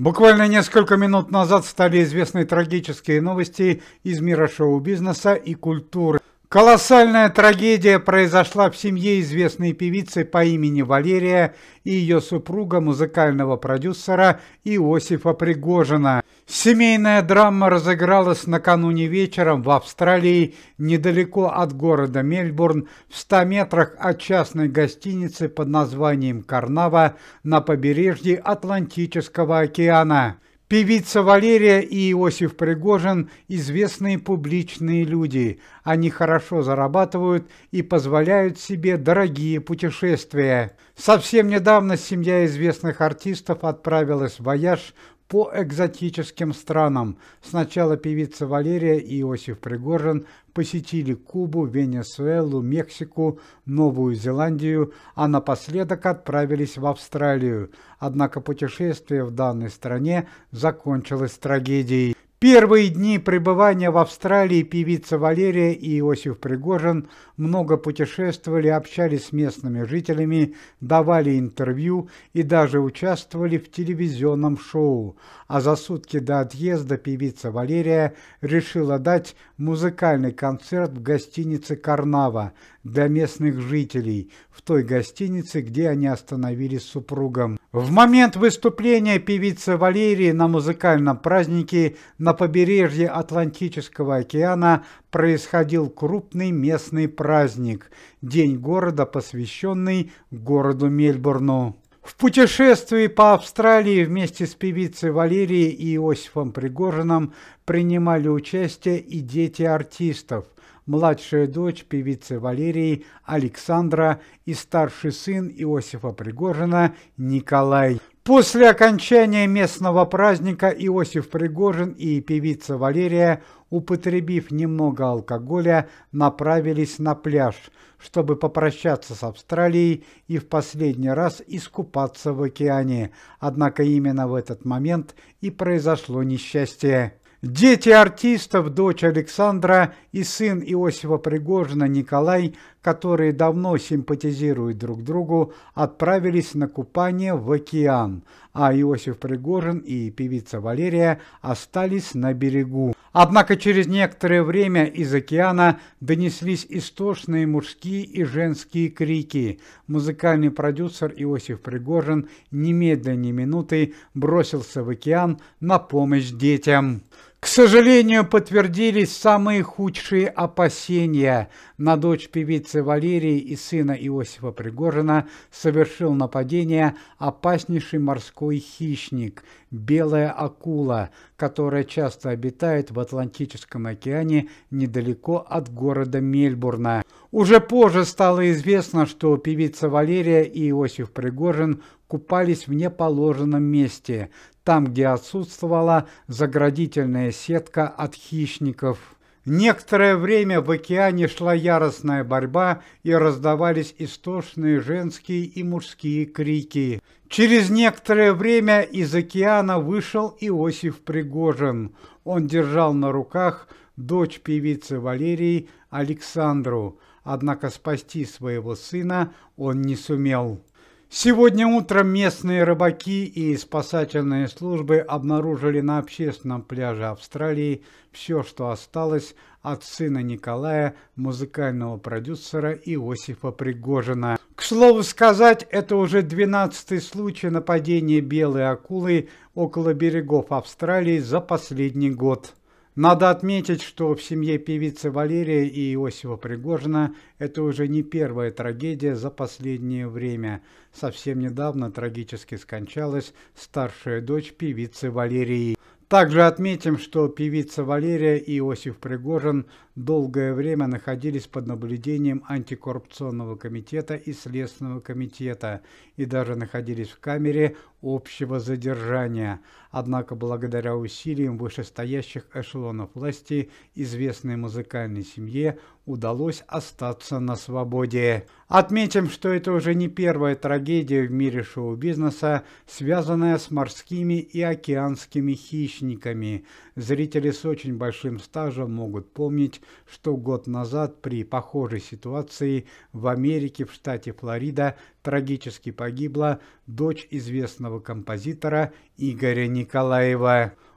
Буквально несколько минут назад стали известны трагические новости из мира шоу-бизнеса и культуры. Колоссальная трагедия произошла в семье известной певицы по имени Валерия и ее супруга музыкального продюсера Иосифа Пригожина. Семейная драма разыгралась накануне вечером в Австралии, недалеко от города Мельбурн, в 100 метрах от частной гостиницы под названием «Карнава» на побережье Атлантического океана. Певица Валерия и Иосиф Пригожин – известные публичные люди. Они хорошо зарабатывают и позволяют себе дорогие путешествия. Совсем недавно семья известных артистов отправилась в вояж по экзотическим странам. Сначала певица Валерия и Иосиф Пригожин посетили Кубу, Венесуэлу, Мексику, Новую Зеландию, а напоследок отправились в Австралию. Однако путешествие в данной стране закончилось трагедией первые дни пребывания в Австралии певица Валерия и Иосиф Пригожин много путешествовали, общались с местными жителями, давали интервью и даже участвовали в телевизионном шоу. А за сутки до отъезда певица Валерия решила дать музыкальный концерт в гостинице «Карнава» для местных жителей, в той гостинице, где они остановились с супругом. В момент выступления певицы Валерии на музыкальном празднике на на побережье Атлантического океана происходил крупный местный праздник – День города, посвященный городу Мельбурну. В путешествии по Австралии вместе с певицей Валерией и Иосифом Пригожиным принимали участие и дети артистов – младшая дочь певицы Валерии Александра и старший сын Иосифа Пригожина Николай. После окончания местного праздника Иосиф Пригожин и певица Валерия, употребив немного алкоголя, направились на пляж, чтобы попрощаться с Австралией и в последний раз искупаться в океане. Однако именно в этот момент и произошло несчастье. Дети артистов, дочь Александра и сын Иосифа Пригожина Николай, которые давно симпатизируют друг другу, отправились на купание в океан, а Иосиф Пригожин и певица Валерия остались на берегу. Однако через некоторое время из океана донеслись истошные мужские и женские крики. Музыкальный продюсер Иосиф Пригожин немедленно ни минуты бросился в океан на помощь детям. К сожалению, подтвердились самые худшие опасения. На дочь певицы Валерии и сына Иосифа Пригожина совершил нападение опаснейший морской хищник – белая акула, которая часто обитает в Атлантическом океане недалеко от города Мельбурна. Уже позже стало известно, что певица Валерия и Иосиф Пригожин купались в неположенном месте там, где отсутствовала заградительная сетка от хищников. Некоторое время в океане шла яростная борьба и раздавались истошные женские и мужские крики. Через некоторое время из океана вышел Иосиф Пригожин. Он держал на руках дочь певицы Валерии Александру, однако спасти своего сына он не сумел. Сегодня утром местные рыбаки и спасательные службы обнаружили на общественном пляже Австралии все, что осталось от сына Николая, музыкального продюсера Иосифа Пригожина. К слову сказать, это уже 12-й случай нападения белой акулы около берегов Австралии за последний год. Надо отметить, что в семье певицы Валерия и Иосифа Пригожина это уже не первая трагедия за последнее время. Совсем недавно трагически скончалась старшая дочь певицы Валерии. Также отметим, что певица Валерия и Иосиф Пригожин долгое время находились под наблюдением антикоррупционного комитета и Следственного комитета и даже находились в камере общего задержания. Однако благодаря усилиям вышестоящих эшелонов власти известной музыкальной семье удалось остаться на свободе. Отметим, что это уже не первая трагедия в мире шоу-бизнеса, связанная с морскими и океанскими хищниками. Зрители с очень большим стажем могут помнить, что год назад при похожей ситуации в Америке в штате Флорида трагически погибла дочь известного композитора Игоря Николаева.